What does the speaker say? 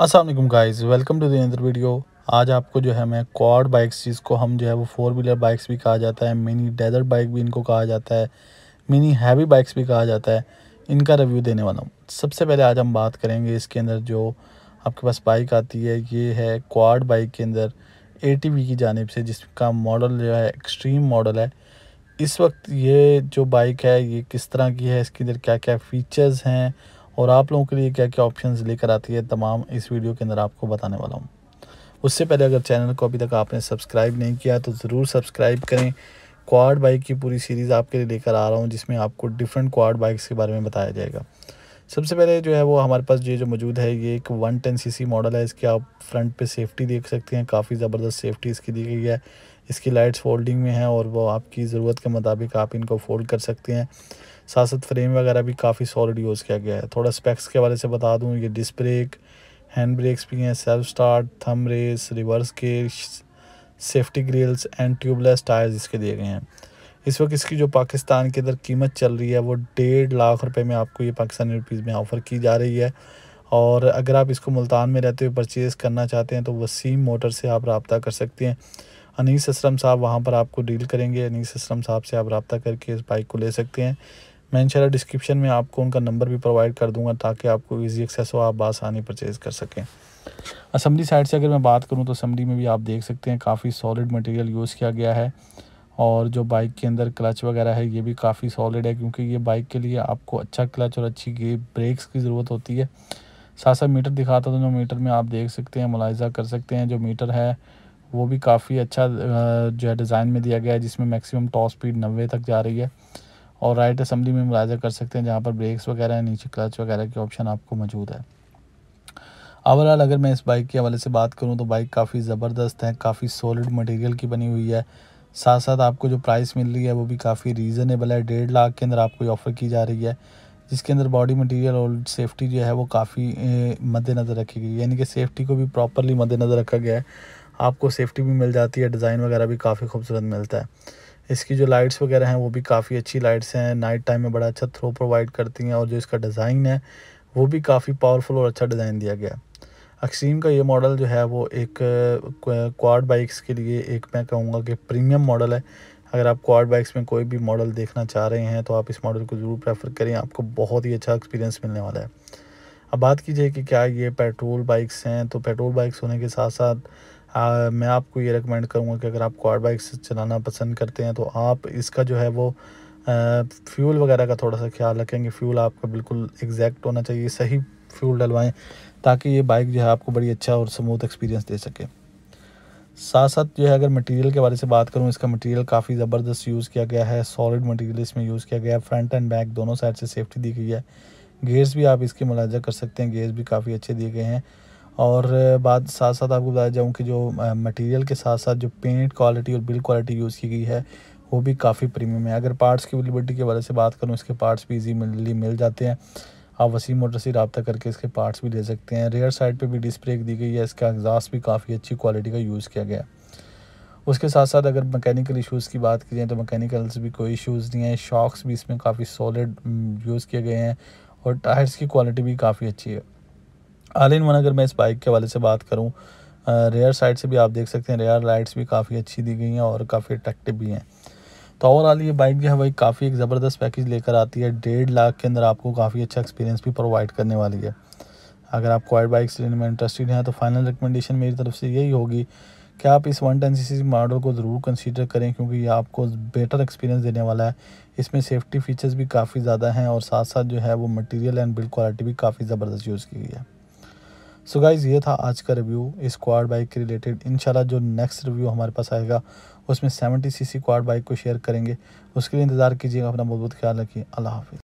Aslam guys welcome to the video आज आपको जो है मैं क्वाड बाइक्स जिसको हम जो है वो फोर व्हीलर बाइक्स भी कहा जाता है मिनी डेजर्ट बाइक भी इनको कहा जाता है मिनी हैवी बाइक्स भी कहा जाता है इनका रिव्यू देने वाला हूँ सबसे पहले आज हम बात करेंगे इसके अंदर जो आपके पास बाइक आती है ये है क्वाड बाइक के अंदर ए की जानब से जिसका मॉडल जो है एक्सट्रीम मॉडल है इस वक्त ये जो बाइक है ये किस तरह की है इसके अंदर क्या क्या फ़ीचर्स हैं और आप लोगों के लिए क्या क्या ऑप्शन लेकर आती है तमाम इस वीडियो के अंदर आपको बताने वाला हूँ उससे पहले अगर चैनल को अभी तक आपने सब्सक्राइब नहीं किया तो ज़रूर सब्सक्राइब करें क्वाड बाइक की पूरी सीरीज़ आपके लिए लेकर आ रहा हूँ जिसमें आपको डिफरेंट क्वाड बाइक्स के बारे में बताया जाएगा सबसे पहले जो है वो हमारे पास ये जो मौजूद है ये एक वन टेन सी मॉडल है इसके आप फ्रंट पे सेफ्टी देख सकते हैं काफ़ी ज़बरदस्त सेफ्टी इसकी दी गई है इसकी लाइट्स फोल्डिंग में है और वो आपकी ज़रूरत के मुताबिक आप इनको फोल्ड कर सकते हैं साथ साथ फ्रेम वगैरह भी काफ़ी सॉलिड यूज़ किया गया है थोड़ा स्पेक्स के बारे से बता दूँ ये डिस्क ब्रेक हैंड ब्रेक्स भी हैं self start thumb rest reverse के safety grills and tubeless tyres इसके दिए गए हैं इस वक्त इसकी जो पाकिस्तान के अंदर कीमत चल रही है वो डेढ़ लाख रुपए में आपको ये पाकिस्तानी रुपीज़ में ऑफ़र की जा रही है और अगर आप इसको मुल्तान में रहते हुए परचेज़ करना चाहते हैं तो वसीम मोटर से आप रबता कर सकते हैं अनीस असलम साहब वहाँ पर आपको डील करेंगे अनीस असलम साहब से आप रबता करके इस बाइक को ले सकते हैं मैं इंशाल्लाह डिस्क्रिप्शन में आपको उनका नंबर भी प्रोवाइड कर दूंगा ताकि आपको इजी एक्सेस हो आप आसानी परचेज़ कर सकें असम्बली साइड से अगर मैं बात करूं तो असम्बली में भी आप देख सकते हैं काफ़ी सॉलिड मटेरियल यूज़ किया गया है और जो बाइक के अंदर क्लच वगैरह है ये भी काफ़ी सॉलिड है क्योंकि ये बाइक के लिए आपको अच्छा क्लच और अच्छी गे ब्रेक्स की ज़रूरत होती है साथ साथ मीटर दिखाता तो जो मीटर में आप देख सकते हैं मुलायजा कर सकते हैं जो मीटर है वो भी काफ़ी अच्छा जो है डिज़ाइन में दिया गया है जिसमें मैक्सिमम टॉप स्पीड नब्बे तक जा रही है और राइट असम्बली में मुलाजा कर सकते हैं जहाँ पर ब्रेक्स वगैरह नीचे क्लच वगैरह के ऑप्शन आपको मौजूद है ओवरऑल अगर मैं इस बाइक के हवाले से बात करूँ तो बाइक काफ़ी ज़बरदस्त है काफ़ी सॉलिड मटेरियल की बनी हुई है साथ साथ आपको जो प्राइस मिल रही है वो भी काफ़ी रीज़नेबल है डेढ़ लाख के अंदर आपको ऑफ़र की जा रही है जिसके अंदर बॉडी मटेरियल और सेफ्टी जो है वो काफ़ी मद्देनज़र रखी गई है यानी कि सेफ्टी को भी प्रॉपरली मद्देनज़र रखा गया है आपको सेफ्टी भी मिल जाती है डिज़ाइन वगैरह भी काफ़ी खूबसूरत मिलता है इसकी जो लाइट्स वगैरह हैं वो भी काफ़ी अच्छी लाइट्स हैं नाइट टाइम में बड़ा अच्छा थ्रो प्रोवाइड करती हैं और जो इसका डिज़ाइन है वो भी काफ़ी पावरफुल और अच्छा डिज़ाइन दिया गया है अक्सीम का ये मॉडल जो है वो एक क्वाड बाइक्स के लिए एक मैं कहूँगा कि प्रीमियम मॉडल है अगर आप क्वाड बाइक्स में कोई भी मॉडल देखना चाह रहे हैं तो आप इस मॉडल को ज़रूर प्रेफर करें आपको बहुत ही अच्छा एक्सपीरियंस मिलने वाला है अब बात कीजिए कि क्या ये पेट्रोल बाइक्स हैं तो पेट्रोल बाइक्स होने के साथ साथ आ, हाँ, मैं आपको ये रिकमेंड करूँगा कि अगर आप क्वाड बाइक्स चलाना पसंद करते हैं तो आप इसका जो है वो आ, फ्यूल वगैरह का थोड़ा सा ख्याल रखेंगे फ्यूल आपका बिल्कुल एग्जैक्ट होना चाहिए सही फ्यूल डलवाएँ ताकि ये बाइक जो है आपको बड़ी अच्छा और स्मूथ एक्सपीरियंस दे सके साथ साथ जो है अगर मटेरियल के बारे से बात करूँ इसका मटेरियल काफ़ी ज़बरदस्त यूज़ किया गया है सॉलिड मटेरियल इसमें यूज़ किया गया है फ्रंट एंड बैक दोनों साइड से सेफ्टी दी गई है गेयर्स भी आप इसके मुलाजा कर सकते हैं गेयर्स भी काफ़ी अच्छे दिए गए हैं और बात साथ साथ आपको बताया जाऊँ कि जो मटेरियल के साथ साथ जो पेंट क्वालिटी और बिल्ड क्वालिटी यूज़ की गई है वो भी काफ़ी प्रीमियम है अगर पार्ट्स की अवेलेबिलिटी के वाले से बात करूँ इसके पार्ट्स भी ईजीली मिल जाते हैं आप वसीम मोटर से रबता करके इसके पार्ट्स भी ले सकते हैं रेयर साइड पर भी डिस्प्ले दी गई है इसका एग्जास्ट भी काफ़ी अच्छी क्वालिटी का यूज़ किया गया है उसके साथ साथ अगर मैकेनिकल इश्यूज़ की बात की जाए तो मैकेनिकल से भी कोई इश्यूज़ नहीं है शॉक्स भी इसमें काफ़ी सॉलिड यूज़ किए गए हैं और टायर्स की क्वालिटी भी काफ़ी अच्छी है आल इन वन अगर मैं इस बाइक के वाले से बात करूँ रेयर साइड से भी आप देख सकते हैं रेयर लाइट्स भी काफ़ी अच्छी दी गई हैं और काफ़ी अट्रैक्टिव भी हैं तो ओवरऑल ये बाइक जो है वही काफ़ी एक ज़बरदस्त पैकेज लेकर आती है डेढ़ लाख के अंदर आपको काफ़ी अच्छा एक्सपीरियंस भी प्रोवाइड करने वाली है अगर आप क्वाइट बाइक्स लेने में इंटरेस्टेड हैं तो फाइनल रिकमेंडेशन मेरी तरफ से यही होगी कि आप इस वन टेन सी मॉडल को ज़रूर कंसीडर करें क्योंकि ये आपको बेटर एक्सपीरियंस देने वाला है इसमें सेफ्टी फीचर्स भी काफ़ी ज़्यादा हैं और साथ साथ जो है वो मटेरियल एंड बिल्ड क्वालिटी भी काफ़ी ज़बरदस्त यूज़ की गई है सो गाइज ये था आज का रिव्यू स्क्वाड बाइक के रिलेटेड इंशाल्लाह जो नेक्स्ट रिव्यू हमारे पास आएगा उसमें seventy C C quad bike को शेयर करेंगे उसके लिए इंतज़ार कीजिएगा अपना बहुत बहुत ख्याल रखिए अल्लाह हाफिज़